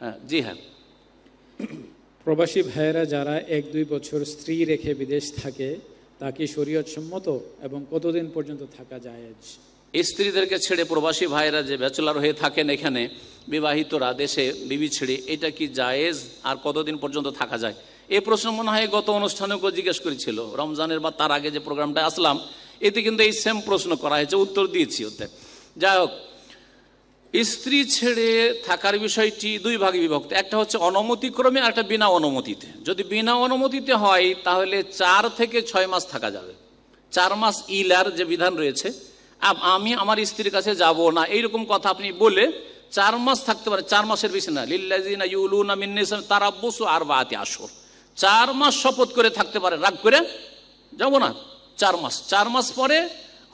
হ্যাঁ জি হ্যাঁ প্রবাসী ভাইয়েরা যারা এক দুই বছর স্ত্রী রেখে বিদেশ থাকে তা কি শরীয়ত সম্মত এবং কতদিন পর্যন্ত থাকা যায় স্ত্রীদেরকে ছেড়ে প্রবাসী ভাইয়েরা যে ব্যাচেলার হয়ে থাকেন এখানে বিবাহিতরা দেশে বিবি ছেড়ে এটা কি জায়েজ আর কতদিন পর্যন্ত থাকা যায় এ প্রশ্ন মনে হয় গত অনুষ্ঠানেও জিজ্ঞেস করেছিল রমজানের বা তার আগে যে প্রোগ্রামটা আসলাম এতে কিন্তু এই সেম প্রশ্ন করা হয়েছে উত্তর দিয়েছি ওতে যাই হোক স্ত্রী ছেড়ে থাকার বিষয়টি দুই ভাগে বিভক্ত একটা হচ্ছে অনুমতিক্রমে আর একটা বিনা অনুমতিতে যদি বিনা অনুমতিতে হয় তাহলে চার থেকে ছয় মাস থাকা যাবে চার মাস ইলার যে বিধান রয়েছে আমি আমার স্ত্রীর কাছে যাব না এইরকম কথা আপনি বলে চার মাস থাকতে পারে চার মাসের বেশি না লিল্লাজিনা ইউলুনা মিন্নিসান তারা বসু আর বাতি আসর চার মাস শপথ করে থাকতে পারে রাগ করে যাব না চার মাস চার মাস পরে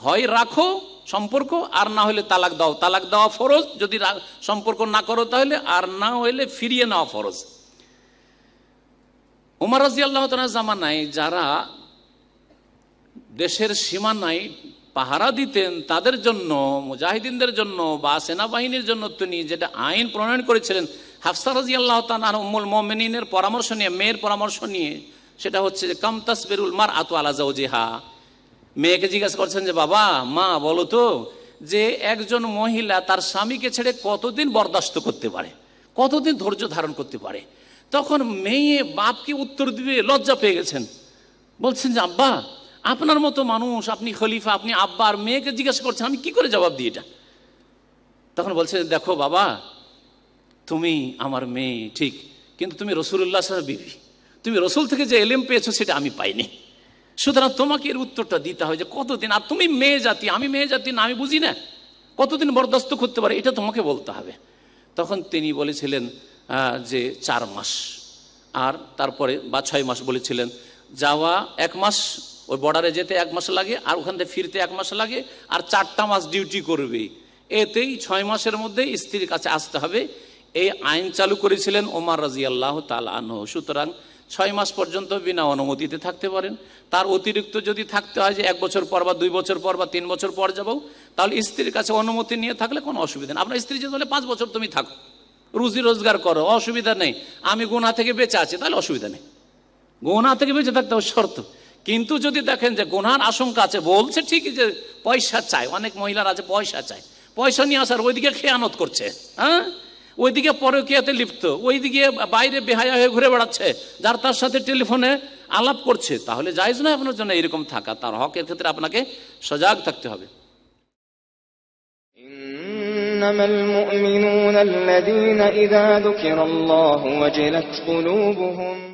হয় রাখো সম্পর্ক আর না হলে তালাক দাও তালাক দেওয়া ফরজ যদি সম্পর্ক না করো তাহলে আর না হলে ফিরিয়ে নেওয়া ফরজ উমার রাজি আল্লাহ জামানায় যারা দেশের সীমানায় পাহারা দিতেন তাদের জন্য মুজাহিদিনদের জন্য বা সেনাবাহিনীর জন্য তিনি যেটা আইন প্রণয়ন করেছিলেন হাফসা রাজি আল্লাহ তানার উম্মুল মোমিনের পরামর্শ নিয়ে মেয়ের পরামর্শ নিয়ে সেটা হচ্ছে যে কামতাস বেরুল মার আতো আলাজাউজিহা মেয়েকে জিজ্ঞাসা করছেন যে বাবা মা বলো তো যে একজন মহিলা তার স্বামীকে ছেড়ে কতদিন বরদাস্ত করতে পারে কতদিন ধৈর্য ধারণ করতে পারে তখন মেয়ে বাপকে উত্তর দিবে লজ্জা পেয়ে গেছেন বলছেন যে আব্বা আপনার মতো মানুষ আপনি খলিফা আপনি আব্বা আর মেয়েকে জিজ্ঞাসা করছেন আমি কি করে জবাব দিই এটা তখন বলছে দেখো বাবা তুমি আমার মেয়ে ঠিক কিন্তু তুমি রসুল্লাহ বিবি তুমি রসুল থেকে যে এলেম পেয়েছো সেটা আমি পাইনি সুতরাং তোমাকে এর উত্তরটা দিতে হয় যে কতদিন আর তুমি মেয়ে জাতি আমি মেয়ে জাতি না আমি বুঝি না কতদিন বরদাস্ত করতে পারে এটা তোমাকে বলতে হবে তখন তিনি বলেছিলেন যে চার মাস আর তারপরে বা ছয় মাস বলেছিলেন যাওয়া এক মাস ওই বর্ডারে যেতে এক মাস লাগে আর ওখান থেকে ফিরতে এক মাস লাগে আর চারটা মাস ডিউটি করবে এতেই ছয় মাসের মধ্যে স্ত্রীর কাছে আসতে হবে এই আইন চালু করেছিলেন ওমার রাজি আল্লাহ তাল সুতরাং ছয় মাস পর্যন্ত বিনা অনুমতিতে থাকতে পারেন তার অতিরিক্ত যদি থাকতে হয় যে এক বছর পর বা দুই বছর পর বা তিন বছর পর যাবো তাহলে স্ত্রীর কাছে অনুমতি নিয়ে থাকলে কোনো অসুবিধা নেই আপনার স্ত্রী যদি বলে পাঁচ বছর তুমি থাকো রুজি রোজগার করো অসুবিধা নেই আমি গোনা থেকে বেঁচে আছি তাহলে অসুবিধা নেই গোনা থেকে বেঁচে থাকতে হবে শর্ত কিন্তু যদি দেখেন যে গোনার আশঙ্কা আছে বলছে ঠিকই যে পয়সা চায় অনেক মহিলার আছে পয়সা চায় পয়সা নিয়ে আসার ওইদিকে খেয়ানত করছে হ্যাঁ ওইদিকে পরকিয়াতে লিপ্ত ওইদিকে বাইরে বেহায়া হয়ে ঘুরে বেড়াচ্ছে যার তার সাথে টেলিফোনে আলাপ করছে তাহলে যাইজ না আপনার জন্য এরকম থাকা তার হকের ক্ষেত্রে আপনাকে সজাগ থাকতে হবে إنما المؤمنون الذين إذا ذكر الله وجلت قلوبهم